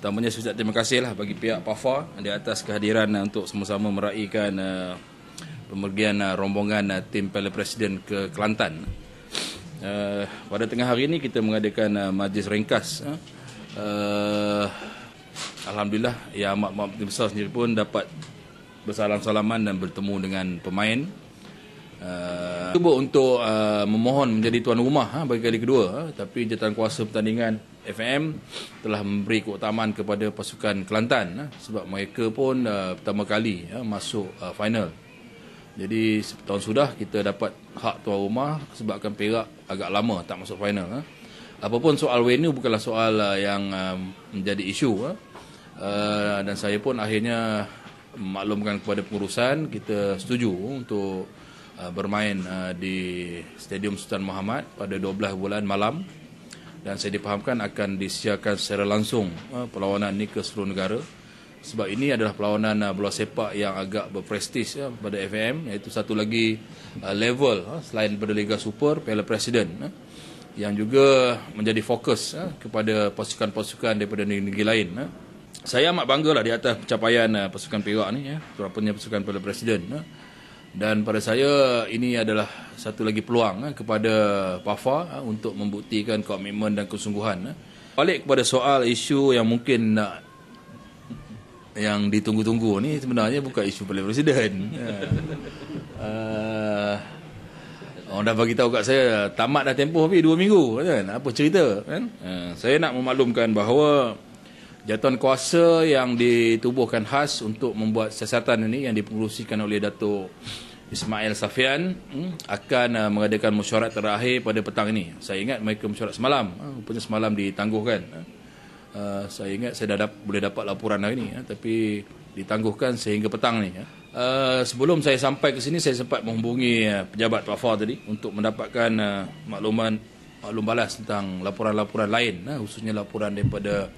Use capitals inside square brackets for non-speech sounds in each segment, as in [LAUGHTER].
Pertamanya saya ucap terima kasihlah bagi pihak PAFA di atas kehadiran eh, untuk sama-sama meraihkan eh, pemergian eh, rombongan tim Piala Presiden ke Kelantan. Pada tengah hari ini kita mengadakan majlis ringkas. Alhamdulillah yang amat-amat besar sendiri pun dapat bersalam-salaman dan bertemu dengan pemain uh, cuba untuk uh, memohon menjadi tuan rumah uh, bagi kali kedua uh, tapi jawatan kuasa pertandingan FM telah memberi keutamaan kepada pasukan Kelantan uh, sebab mereka pun uh, pertama kali uh, masuk uh, final. Jadi setahun sudah kita dapat hak tuan rumah sebabkan Perak agak lama tak masuk final. Apa pun soal venue bukanlah soal uh, yang um, menjadi isu uh. Uh, dan saya pun akhirnya maklumkan kepada pengurusan kita setuju untuk Uh, bermain uh, di Stadium Sultan Muhammad pada 12 bulan malam dan saya dipahamkan akan disiarkan secara langsung uh, perlawanan ini ke seluruh negara sebab ini adalah perlawanan bola sepak yang agak berprestij pada FAM iaitu satu lagi level selain pada Liga Super, Piala Presiden yang juga menjadi fokus kepada pasukan-pasukan daripada negeri-negeri lain saya amat bangga lah di atas pencapaian pasukan Perak ni, ya. berapa pasukan Piala Presiden dan pada saya ini adalah satu lagi peluang eh, kepada Pafa eh, untuk membuktikan komitmen dan kesungguhan eh. balik kepada soal isu yang mungkin nak yang ditunggu-tunggu ni sebenarnya bukan isu pilihan presiden uh, [LAUGHS] orang dah bagi tahu kat saya tamat dah tempoh tapi 2 minggu kan apa cerita kan uh, saya nak memaklumkan bahawa jawatan kuasa yang ditubuhkan khas untuk membuat siasatan ini yang dipengerusikan oleh Datuk Ismail Safian hmm, akan uh, mengadakan mesyuarat terakhir pada petang ini. Saya ingat mereka mesyuarat semalam. Ah, rupanya semalam ditangguhkan. Ah, uh, saya ingat saya dah boleh dapat laporan hari ini. Ah, tapi ditangguhkan sehingga petang ini. Uh, sebelum saya sampai ke sini, saya sempat menghubungi pejabat Pafar tadi untuk mendapatkan makluman maklum balas tentang laporan-laporan lain. Khususnya laporan daripada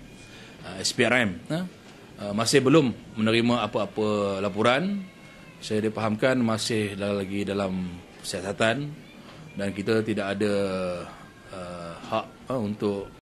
Uh, SPRM ha? uh, masih belum menerima apa-apa laporan saya dipahamkan masih lagi dalam siasatan dan kita tidak ada uh, hak ha, untuk